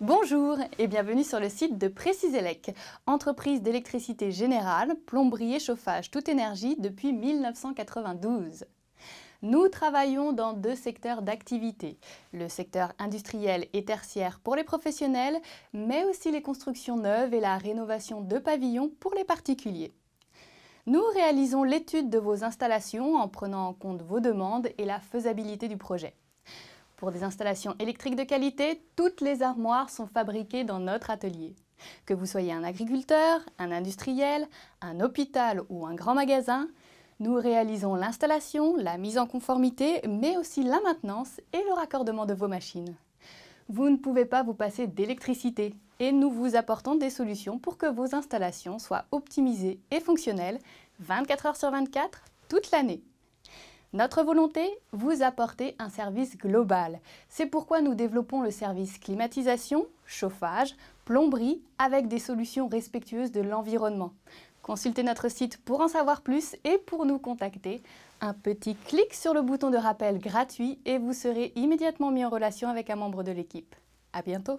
Bonjour et bienvenue sur le site de Préciselec, entreprise d'électricité générale, plomberie et chauffage toute énergie depuis 1992. Nous travaillons dans deux secteurs d'activité, le secteur industriel et tertiaire pour les professionnels, mais aussi les constructions neuves et la rénovation de pavillons pour les particuliers. Nous réalisons l'étude de vos installations en prenant en compte vos demandes et la faisabilité du projet. Pour des installations électriques de qualité, toutes les armoires sont fabriquées dans notre atelier. Que vous soyez un agriculteur, un industriel, un hôpital ou un grand magasin, nous réalisons l'installation, la mise en conformité, mais aussi la maintenance et le raccordement de vos machines. Vous ne pouvez pas vous passer d'électricité et nous vous apportons des solutions pour que vos installations soient optimisées et fonctionnelles 24 heures sur 24 toute l'année. Notre volonté Vous apporter un service global. C'est pourquoi nous développons le service climatisation, chauffage, plomberie avec des solutions respectueuses de l'environnement. Consultez notre site pour en savoir plus et pour nous contacter. Un petit clic sur le bouton de rappel gratuit et vous serez immédiatement mis en relation avec un membre de l'équipe. À bientôt